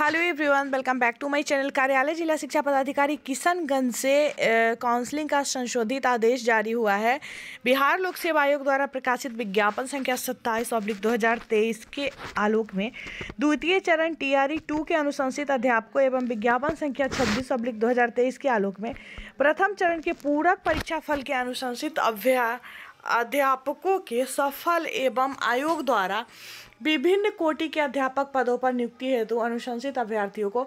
hello everyone welcome back to my channel कार्यालय जिला शिक्षा पदाधिकारी किशनगंज से काउंसलिंग का संशोधित आदेश जारी हुआ है बिहार लोक सेवा आयोग द्वारा प्रकाशित विज्ञापन संख्या सत्ताईस ऑब्लिक दो के आलोक में द्वितीय चरण टीआरई टू के अनुशंसित अध्यापकों एवं विज्ञापन संख्या छब्बीस ऑब्लिक दो के आलोक में प्रथम चरण के पूरक परीक्षा फल के अनुशंसित अभ्या अध्यापकों के सफल एवं आयोग द्वारा विभिन्न कोटि के अध्यापक पदों पर नियुक्ति हेतु अनुशंसित अभ्यर्थियों को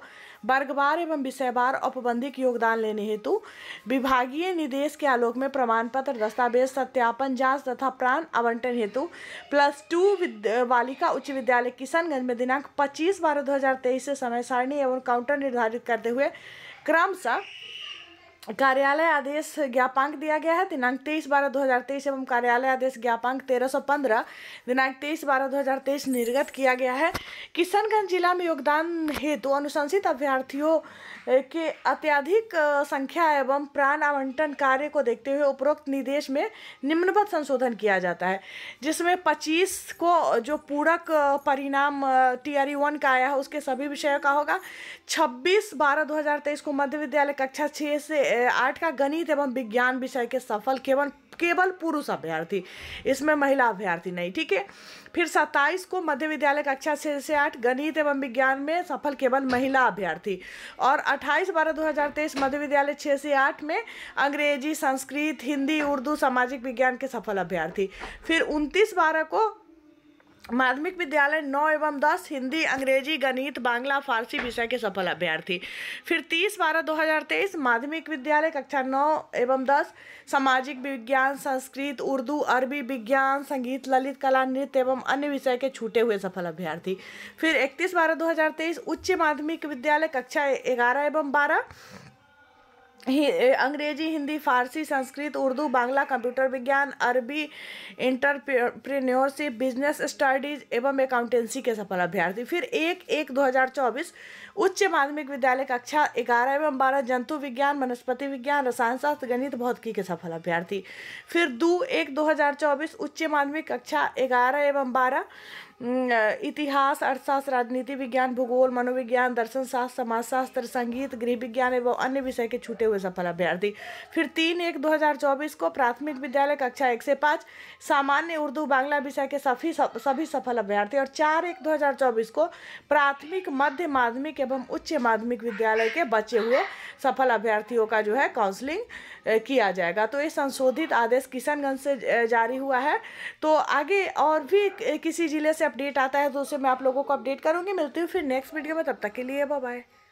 वर्गवार एवं विषयवार औपबंधिक योगदान लेने हेतु विभागीय निदेश के आलोक में प्रमाण पत्र दस्तावेज सत्यापन जांच तथा प्राण आवंटन हेतु प्लस टू बालिका उच्च विद्यालय किशनगंज में दिनांक 25 बारह 2023 से समय सारणी एवं काउंटर निर्धारित करते हुए क्रमशः कार्यालय आदेश ज्ञापांक दिया गया है दिनांक तेईस बारह दो हज़ार तेईस एवं कार्यालय आदेश ज्ञापांक तेरह सौ पंद्रह दिनांक तेईस बारह दो हज़ार तेईस निर्गत किया गया है किशनगंज जिला में योगदान हेतु अनुशंसित अभ्यर्थियों के अत्यधिक संख्या एवं प्राण आवंटन कार्य को देखते हुए उपरोक्त निर्देश में निम्नबद्ध संशोधन किया जाता है जिसमें पच्चीस को जो पूरक परिणाम टी वन का आया है उसके सभी विषयों का होगा छब्बीस बारह दो हज़ार तेईस को मध्य विद्यालय कक्षा छः से आर्ट का गणित एवं विज्ञान विषय के सफल केवल केवल पुरुष अभ्यर्थी इसमें महिला अभ्यर्थी नहीं ठीक है फिर सत्ताईस को मध्य विद्यालय कक्षा छः से आठ गणित एवं विज्ञान में सफल केवल महिला अभ्यर्थी और अट्ठाईस बारह 2023 मध्य विद्यालय छः से आठ में अंग्रेजी संस्कृत हिंदी उर्दू सामाजिक विज्ञान के सफल अभ्यर्थी फिर उनतीस बारह को माध्यमिक विद्यालय नौ एवं दस हिंदी अंग्रेजी गणित बांग्ला फारसी विषय के सफल अभ्यर्थी फिर तीस बारह दो हज़ार तेईस माध्यमिक विद्यालय कक्षा नौ एवं दस सामाजिक विज्ञान संस्कृत उर्दू अरबी विज्ञान संगीत ललित कला नृत्य एवं अन्य विषय के छूटे हुए सफल अभ्यर्थी फिर इकतीस बारह दो हज़ार तेईस उच्च माध्यमिक विद्यालय कक्षा ग्यारह एवं बारह अंग्रेजी हिंदी फारसी संस्कृत उर्दू बांग्ला कंप्यूटर विज्ञान अरबी इंटरप्रेन्योरशिप बिजनेस स्टडीज एवं अकाउंटेंसी के सफल अभ्यर्थी फिर एक एक 2024 उच्च माध्यमिक विद्यालय कक्षा ग्यारह एवं बारह जंतु विज्ञान वनस्पति विज्ञान रसायन शास्त्र गणित भौतिकी के सफल अभ्यर्थी फिर दो एक 2024 उच्च माध्यमिक कक्षा ग्यारह एवं बारह इतिहास अर्थशास्त्र राजनीति विज्ञान भूगोल मनोविज्ञान दर्शन शास्त्र समाजशास्त्र संगीत गृह विज्ञान एवं अन्य विषय के छूटे हुए सफल अभ्यर्थी फिर तीन एक 2024 को प्राथमिक विद्यालय कक्षा एक से पाँच सामान्य उर्दू बांग्ला विषय के सभी सभी सफल अभ्यर्थी और चार एक 2024 को प्राथमिक मध्य माध्यमिक एवं उच्च माध्यमिक विद्यालय के बचे हुए सफल अभ्यर्थियों का जो है काउंसलिंग किया जाएगा तो ये संशोधित आदेश किशनगंज से जारी हुआ है तो आगे और भी किसी ज़िले से अपडेट आता है तो उसे मैं आप लोगों को अपडेट करूँगी मिलती हूँ फिर नेक्स्ट वीडियो में तब तक के लिए बाय